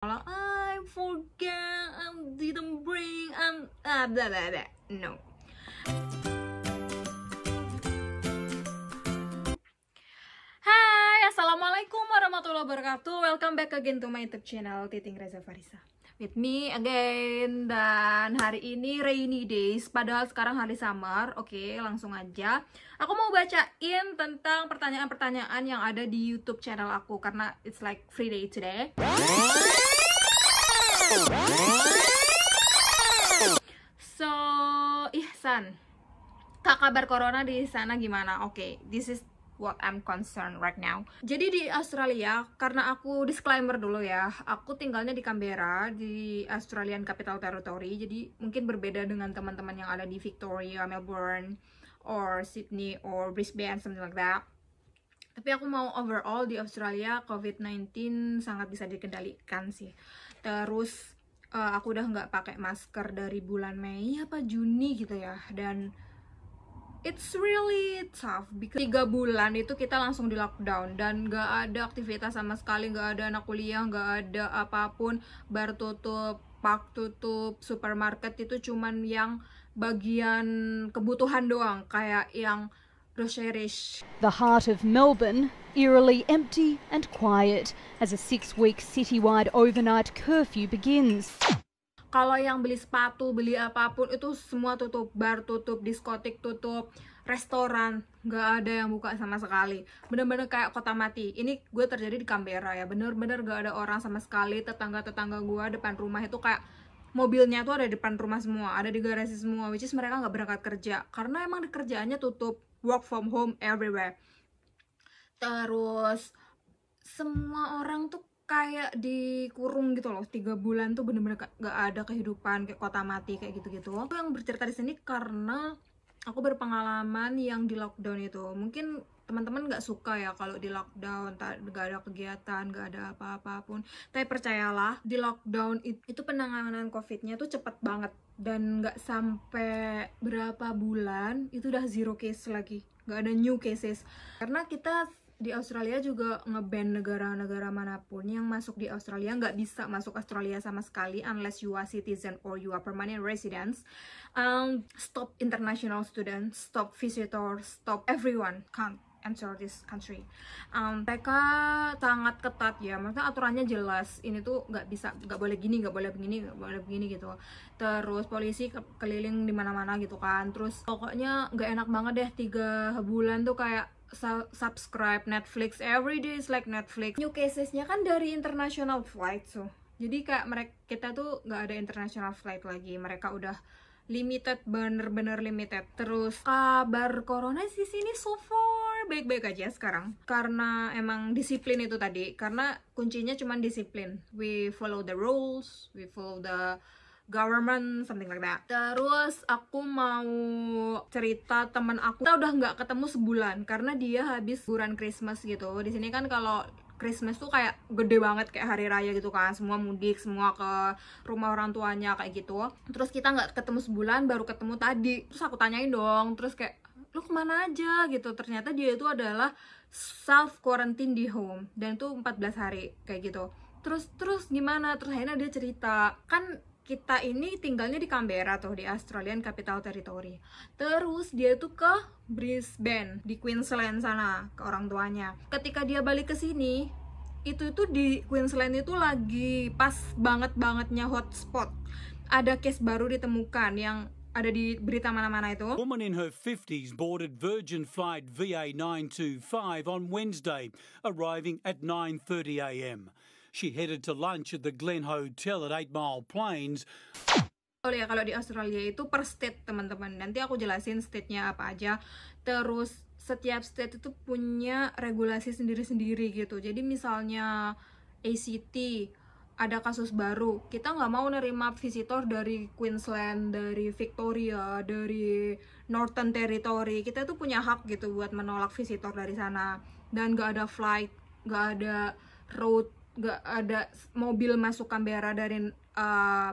kalau I forget, I didn't bring, I'm ah blah blah blah. No. Hai, assalamualaikum warahmatullahi wabarakatuh. Welcome back again to my YouTube channel Titing Reza Farisa. With me again dan hari ini rainy days. Padahal sekarang hari summer. Oke, langsung aja. Aku mau bacain tentang pertanyaan-pertanyaan yang ada di YouTube channel aku karena it's like free day today. So, Ihsan, kak kabar corona di sana gimana? Oke, okay, this is what I'm concerned right now. Jadi di Australia, karena aku disclaimer dulu ya, aku tinggalnya di Canberra, di Australian Capital Territory, jadi mungkin berbeda dengan teman-teman yang ada di Victoria, Melbourne, or Sydney, or Brisbane, something like that. Tapi aku mau overall di Australia, COVID-19 sangat bisa dikendalikan sih terus uh, aku udah nggak pakai masker dari bulan Mei apa Juni gitu ya dan it's really tough because tiga bulan itu kita langsung di lockdown dan nggak ada aktivitas sama sekali nggak ada anak kuliah nggak ada apapun bar tutup park tutup supermarket itu cuman yang bagian kebutuhan doang kayak yang Rocherish. The heart of Melbourne, eerily empty and quiet, as a six-week citywide overnight curfew begins. Kalau yang beli sepatu, beli apapun itu semua tutup, bar tutup, diskotik tutup, restoran nggak ada yang buka sama sekali bener-bener kayak kota mati ini gue terjadi di Canberra ya bener-bener gak ada orang sama sekali tetangga-tetangga gue depan rumah itu kayak mobilnya tuh ada di depan rumah semua ada di garasi semua which is mereka nggak berangkat kerja karena emang kerjaannya tutup work from home everywhere terus semua orang tuh kayak dikurung gitu loh tiga bulan tuh bener-bener gak, ada kehidupan kayak kota mati kayak gitu-gitu aku yang bercerita di sini karena aku berpengalaman yang di lockdown itu mungkin teman-teman nggak suka ya kalau di lockdown tak gak ada kegiatan gak ada apa-apapun tapi percayalah di lockdown itu, itu penanganan covidnya tuh cepet banget dan nggak sampai berapa bulan itu udah zero case lagi nggak ada new cases karena kita di Australia juga ngeban negara-negara manapun yang masuk di Australia nggak bisa masuk Australia sama sekali unless you are citizen or you are permanent residents. Um, stop international students, stop visitors, stop everyone, can't enter this country. Um, sangat ketat ya, maksudnya aturannya jelas. Ini tuh nggak bisa, nggak boleh gini, nggak boleh begini, nggak boleh begini gitu. Terus polisi ke keliling di mana-mana gitu kan. Terus pokoknya nggak enak banget deh tiga bulan tuh kayak subscribe Netflix every day is like Netflix. New casesnya kan dari international flight so. Jadi kayak mereka kita tuh nggak ada international flight lagi. Mereka udah limited bener-bener limited. Terus kabar corona di sini so far baik-baik aja sekarang karena emang disiplin itu tadi karena kuncinya cuma disiplin we follow the rules we follow the government something like that terus aku mau cerita teman aku kita udah nggak ketemu sebulan karena dia habis liburan Christmas gitu di sini kan kalau Christmas tuh kayak gede banget kayak hari raya gitu kan semua mudik semua ke rumah orang tuanya kayak gitu terus kita nggak ketemu sebulan baru ketemu tadi terus aku tanyain dong terus kayak lu kemana aja gitu ternyata dia itu adalah self quarantine di home dan itu 14 hari kayak gitu terus terus gimana terus akhirnya dia cerita kan kita ini tinggalnya di Canberra atau di Australian Capital Territory. Terus dia itu ke Brisbane di Queensland sana ke orang tuanya. Ketika dia balik ke sini, itu itu di Queensland itu lagi pas banget bangetnya hotspot. Ada case baru ditemukan yang ada di berita mana-mana itu. Woman in her 50s boarded Virgin flight VA925 on Wednesday, arriving at 9:30 a.m. She headed to lunch at the Glen Hotel at Eight Mile Plains. Oh ya, kalau di Australia itu per state, teman-teman. Nanti aku jelasin state-nya apa aja. Terus setiap state itu punya regulasi sendiri-sendiri gitu. Jadi misalnya ACT ada kasus baru kita nggak mau nerima visitor dari Queensland dari Victoria dari Northern Territory kita tuh punya hak gitu buat menolak visitor dari sana dan nggak ada flight nggak ada road nggak ada mobil masuk Canberra dari uh,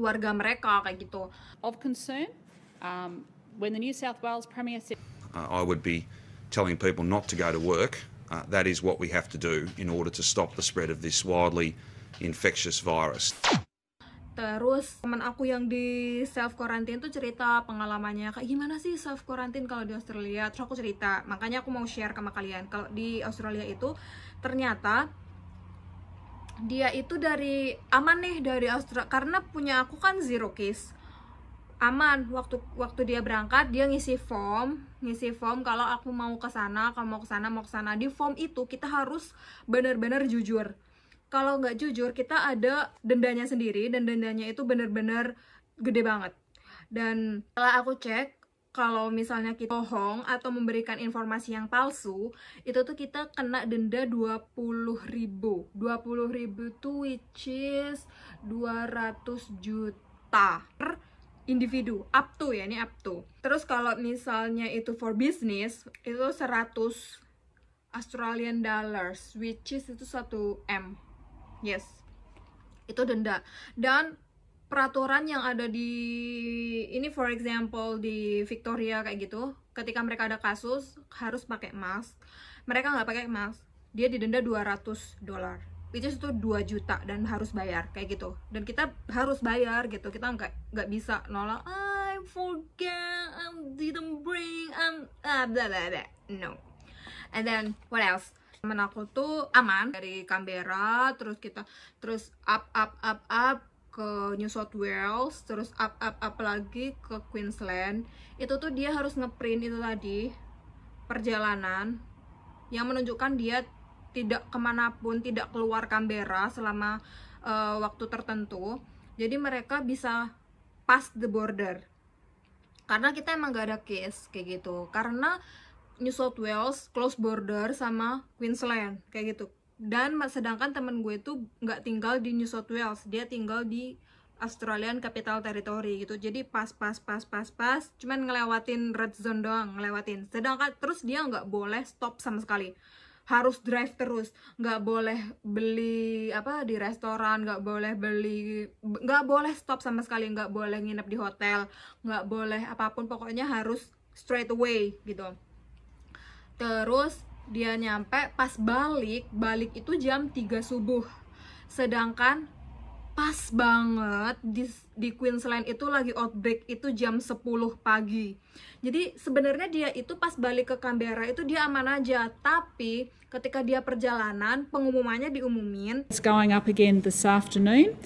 warga mereka kayak gitu of concern um, when the New South Wales Premier said uh, I would be telling people not to go to work Uh, that is what we have to do in order to stop the spread of this wildly infectious virus. Terus teman aku yang di self quarantine tuh cerita pengalamannya kayak gimana sih self quarantine kalau di Australia. Terus aku cerita, makanya aku mau share ke kalian. Kalau di Australia itu ternyata dia itu dari aman nih dari Australia karena punya aku kan zero case aman waktu waktu dia berangkat dia ngisi form ngisi form kalau aku mau ke sana kalau mau ke sana mau ke sana di form itu kita harus benar-benar jujur kalau nggak jujur kita ada dendanya sendiri dan dendanya itu benar-benar gede banget dan setelah aku cek kalau misalnya kita bohong atau memberikan informasi yang palsu itu tuh kita kena denda 20 ribu 20 ribu tuh which is 200 juta individu up to ya ini up to terus kalau misalnya itu for business itu 100 Australian dollars which is itu 1 M yes itu denda dan peraturan yang ada di ini for example di Victoria kayak gitu ketika mereka ada kasus harus pakai mask mereka nggak pakai mask dia didenda 200 dolar which is itu 2 juta dan harus bayar kayak gitu dan kita harus bayar gitu kita nggak nggak bisa nolak I forget I didn't bring um ah blah, blah, blah. no and then what else temen aku tuh aman dari Canberra terus kita terus up up up up ke New South Wales terus up up up lagi ke Queensland itu tuh dia harus ngeprint itu tadi perjalanan yang menunjukkan dia tidak kemanapun, tidak keluar Canberra selama uh, waktu tertentu. Jadi mereka bisa pass the border. Karena kita emang gak ada case kayak gitu. Karena New South Wales close border sama Queensland kayak gitu. Dan sedangkan temen gue itu nggak tinggal di New South Wales, dia tinggal di Australian Capital Territory gitu jadi pas pas pas pas pas cuman ngelewatin red zone doang ngelewatin sedangkan terus dia nggak boleh stop sama sekali harus drive terus nggak boleh beli apa di restoran nggak boleh beli nggak boleh stop sama sekali nggak boleh nginep di hotel nggak boleh apapun pokoknya harus straight away gitu terus dia nyampe pas balik balik itu jam 3 subuh sedangkan pas banget di, di Queensland itu lagi outbreak itu jam 10 pagi. Jadi sebenarnya dia itu pas balik ke Canberra itu dia aman aja, tapi ketika dia perjalanan pengumumannya diumumin. It's going up again this afternoon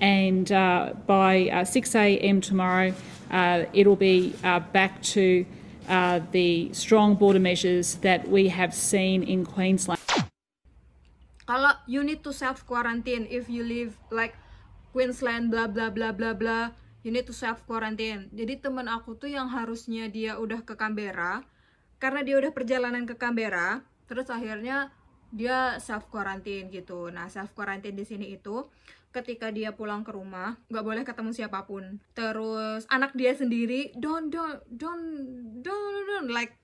and uh, by uh, 6 a.m. tomorrow uh, it'll be uh, back to uh, the strong border measures that we have seen in Queensland. Kalau you need to self quarantine if you live like Queensland bla bla bla bla bla you need to self quarantine jadi temen aku tuh yang harusnya dia udah ke Canberra karena dia udah perjalanan ke Canberra terus akhirnya dia self quarantine gitu nah self quarantine di sini itu ketika dia pulang ke rumah nggak boleh ketemu siapapun terus anak dia sendiri don don don don don like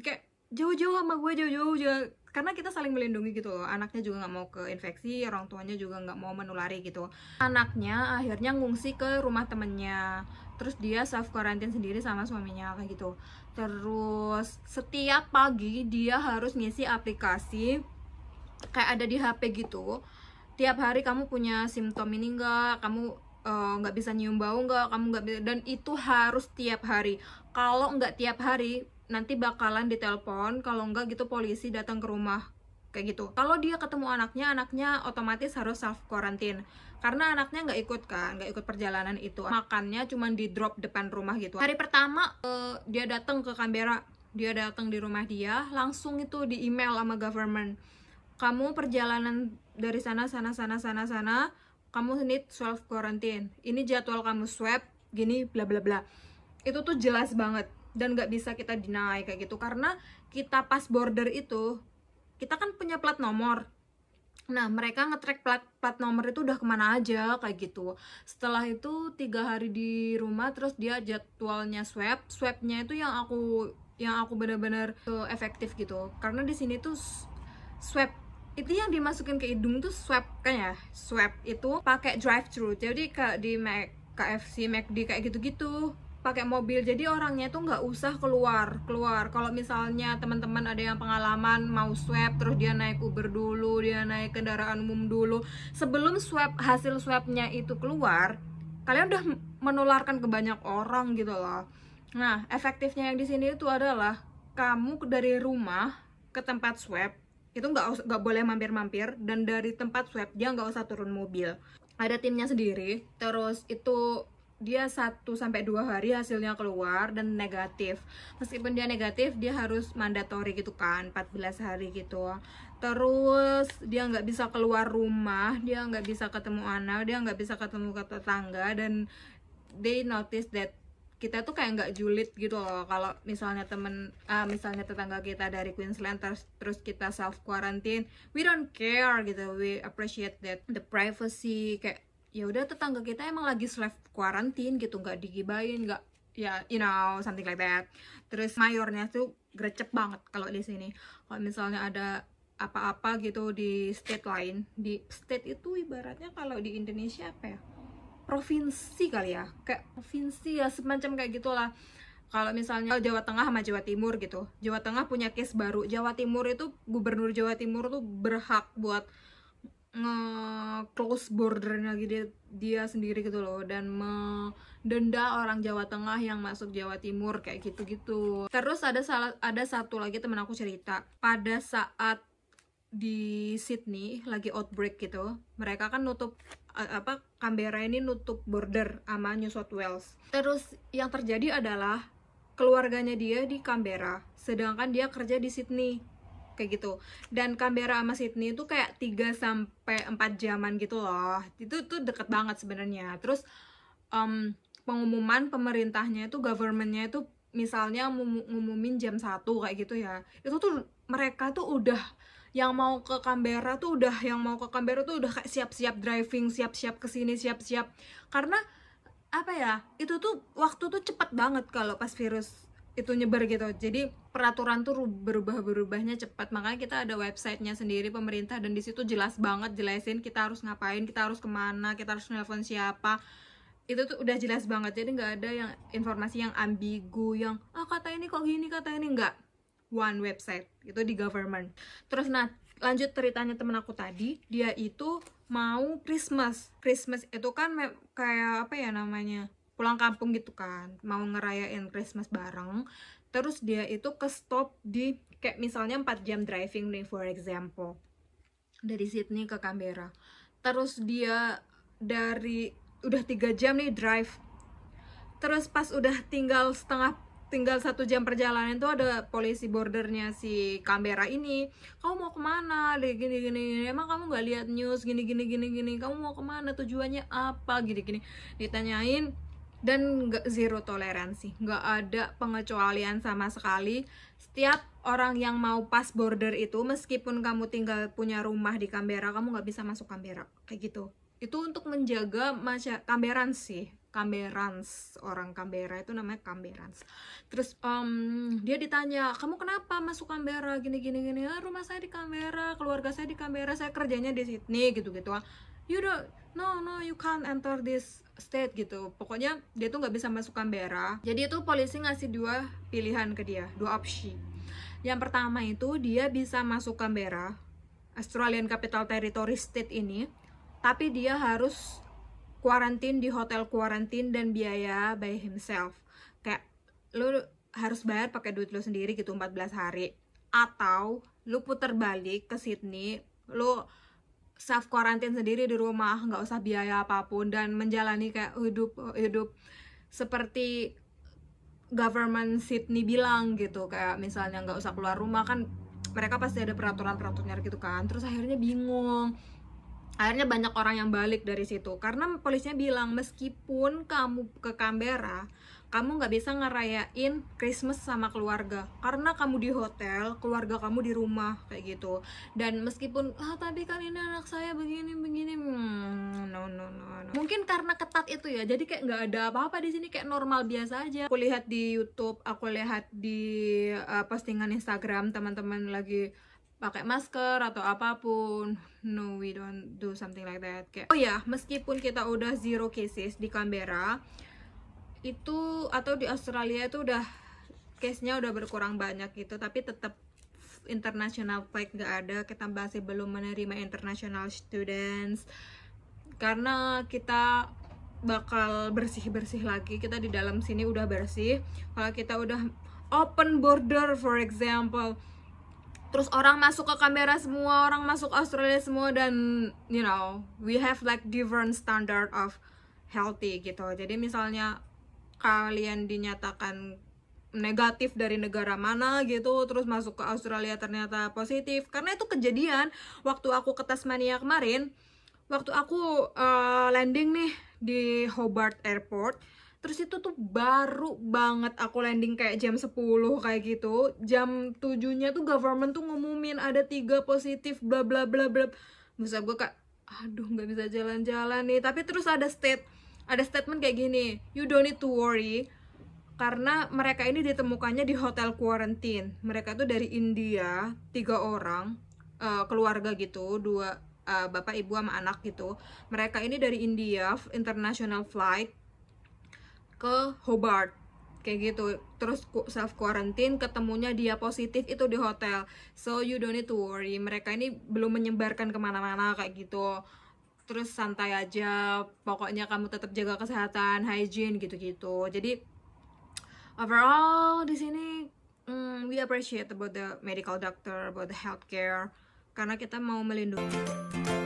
kayak jauh-jauh sama gue jauh-jauh karena kita saling melindungi gitu loh anaknya juga nggak mau ke infeksi orang tuanya juga nggak mau menulari gitu anaknya akhirnya ngungsi ke rumah temennya terus dia self quarantine sendiri sama suaminya kayak gitu terus setiap pagi dia harus ngisi aplikasi kayak ada di HP gitu tiap hari kamu punya simptom ini enggak kamu eh, nggak uh, bisa nyium bau nggak kamu nggak dan itu harus tiap hari kalau nggak tiap hari nanti bakalan ditelepon kalau enggak gitu polisi datang ke rumah kayak gitu kalau dia ketemu anaknya anaknya otomatis harus self quarantine karena anaknya nggak ikut kan nggak ikut perjalanan itu makannya cuma di drop depan rumah gitu hari pertama uh, dia datang ke Canberra dia datang di rumah dia langsung itu di email sama government kamu perjalanan dari sana sana sana sana sana kamu need self quarantine ini jadwal kamu swab gini bla bla bla itu tuh jelas banget dan nggak bisa kita deny kayak gitu karena kita pas border itu kita kan punya plat nomor nah mereka ngetrack plat plat nomor itu udah kemana aja kayak gitu setelah itu tiga hari di rumah terus dia jadwalnya swab swabnya itu yang aku yang aku benar-benar eh, efektif gitu karena di sini tuh swab itu yang dimasukin ke hidung tuh swab kan ya swab itu pakai drive thru jadi kayak di Mac, KFC McD kayak gitu-gitu pakai mobil jadi orangnya tuh nggak usah keluar keluar kalau misalnya teman-teman ada yang pengalaman mau swab terus dia naik Uber dulu dia naik kendaraan umum dulu sebelum swab hasil swabnya itu keluar kalian udah menularkan ke banyak orang gitu loh nah efektifnya yang di sini itu adalah kamu dari rumah ke tempat swab itu nggak nggak boleh mampir-mampir dan dari tempat swab dia nggak usah turun mobil ada timnya sendiri terus itu dia 1 sampai dua hari hasilnya keluar dan negatif. Meskipun dia negatif, dia harus mandatori gitu kan, 14 hari gitu. Terus dia nggak bisa keluar rumah, dia nggak bisa ketemu anak, dia nggak bisa ketemu ke tetangga dan they notice that kita tuh kayak nggak julid gitu loh kalau misalnya temen uh, misalnya tetangga kita dari Queensland terus terus kita self quarantine we don't care gitu we appreciate that the privacy kayak ya udah tetangga kita emang lagi self quarantine gitu nggak digibain nggak ya you know something like that terus mayornya tuh grecep banget kalau di sini kalau misalnya ada apa-apa gitu di state lain di state itu ibaratnya kalau di Indonesia apa ya provinsi kali ya kayak provinsi ya semacam kayak gitulah kalau misalnya Jawa Tengah sama Jawa Timur gitu Jawa Tengah punya case baru Jawa Timur itu gubernur Jawa Timur tuh berhak buat nge-close bordernya gitu dia sendiri gitu loh dan mendenda orang Jawa Tengah yang masuk Jawa Timur kayak gitu-gitu. Terus ada salah ada satu lagi teman aku cerita pada saat di Sydney lagi outbreak gitu, mereka kan nutup apa Canberra ini nutup border sama New South Wales. Terus yang terjadi adalah keluarganya dia di Canberra, sedangkan dia kerja di Sydney kayak gitu dan Canberra sama Sydney itu kayak 3 sampai 4 jaman gitu loh itu tuh deket banget sebenarnya terus um, pengumuman pemerintahnya itu governmentnya itu misalnya ngumumin jam 1 kayak gitu ya itu tuh mereka tuh udah yang mau ke Canberra tuh udah yang mau ke Canberra tuh udah kayak siap-siap driving, siap-siap kesini, siap-siap. Karena apa ya? Itu tuh waktu tuh cepet banget kalau pas virus itu nyebar gitu jadi peraturan tuh berubah-berubahnya cepat makanya kita ada websitenya sendiri pemerintah dan disitu jelas banget jelasin kita harus ngapain kita harus kemana kita harus nelfon siapa itu tuh udah jelas banget jadi nggak ada yang informasi yang ambigu yang ah kata ini kok gini kata ini nggak one website itu di government terus nah lanjut ceritanya temen aku tadi dia itu mau Christmas Christmas itu kan kayak apa ya namanya pulang kampung gitu kan mau ngerayain Christmas bareng terus dia itu ke stop di kayak misalnya 4 jam driving nih for example dari Sydney ke Canberra terus dia dari udah tiga jam nih drive terus pas udah tinggal setengah tinggal satu jam perjalanan itu ada polisi bordernya si Canberra ini kamu mau kemana gini gini gini emang kamu nggak lihat news gini gini gini gini kamu mau kemana tujuannya apa gini gini ditanyain dan nggak zero toleransi nggak ada pengecualian sama sekali setiap orang yang mau pas border itu meskipun kamu tinggal punya rumah di Canberra kamu nggak bisa masuk Canberra kayak gitu itu untuk menjaga masyarakat Canberrans sih Kamberans orang Kamera itu namanya Kamberans terus um, dia ditanya kamu kenapa masuk Kamera gini gini gini ah, rumah saya di Kamera, keluarga saya di Kamera, saya kerjanya di Sydney gitu gitu you don't no no you can't enter this state gitu pokoknya dia tuh nggak bisa masuk Canberra jadi itu polisi ngasih dua pilihan ke dia dua opsi yang pertama itu dia bisa masuk Canberra Australian Capital Territory State ini tapi dia harus kuarantin di hotel kuarantin dan biaya by himself kayak lu harus bayar pakai duit lu sendiri gitu 14 hari atau lu puter balik ke Sydney lu self quarantine sendiri di rumah nggak usah biaya apapun dan menjalani kayak hidup hidup seperti government Sydney bilang gitu kayak misalnya nggak usah keluar rumah kan mereka pasti ada peraturan peraturannya gitu kan terus akhirnya bingung akhirnya banyak orang yang balik dari situ karena polisnya bilang meskipun kamu ke Canberra kamu nggak bisa ngerayain Christmas sama keluarga karena kamu di hotel keluarga kamu di rumah kayak gitu dan meskipun ah tapi kan ini anak saya begini begini hmm, no no no no mungkin karena ketat itu ya jadi kayak nggak ada apa-apa di sini kayak normal biasa aja aku lihat di YouTube aku lihat di uh, postingan Instagram teman-teman lagi pakai masker atau apapun no we don't do something like that kayak oh ya yeah, meskipun kita udah zero cases di Canberra itu atau di Australia itu udah case-nya udah berkurang banyak gitu tapi tetap international flight gak ada kita masih belum menerima international students karena kita bakal bersih-bersih lagi kita di dalam sini udah bersih kalau kita udah open border for example terus orang masuk ke kamera semua orang masuk Australia semua dan you know we have like different standard of healthy gitu jadi misalnya kalian dinyatakan negatif dari negara mana gitu terus masuk ke Australia ternyata positif karena itu kejadian waktu aku ke Tasmania kemarin waktu aku uh, landing nih di Hobart Airport terus itu tuh baru banget aku landing kayak jam 10 kayak gitu jam 7-nya tuh government tuh ngumumin ada tiga positif bla bla bla bla misal gue kak aduh nggak bisa jalan-jalan nih tapi terus ada state ada statement kayak gini you don't need to worry karena mereka ini ditemukannya di hotel quarantine mereka tuh dari India tiga orang uh, keluarga gitu dua uh, bapak ibu sama anak gitu mereka ini dari India international flight ke Hobart kayak gitu terus self quarantine ketemunya dia positif itu di hotel so you don't need to worry mereka ini belum menyebarkan kemana-mana kayak gitu terus santai aja pokoknya kamu tetap jaga kesehatan hygiene gitu-gitu jadi overall di sini mm, we appreciate about the medical doctor about the healthcare karena kita mau melindungi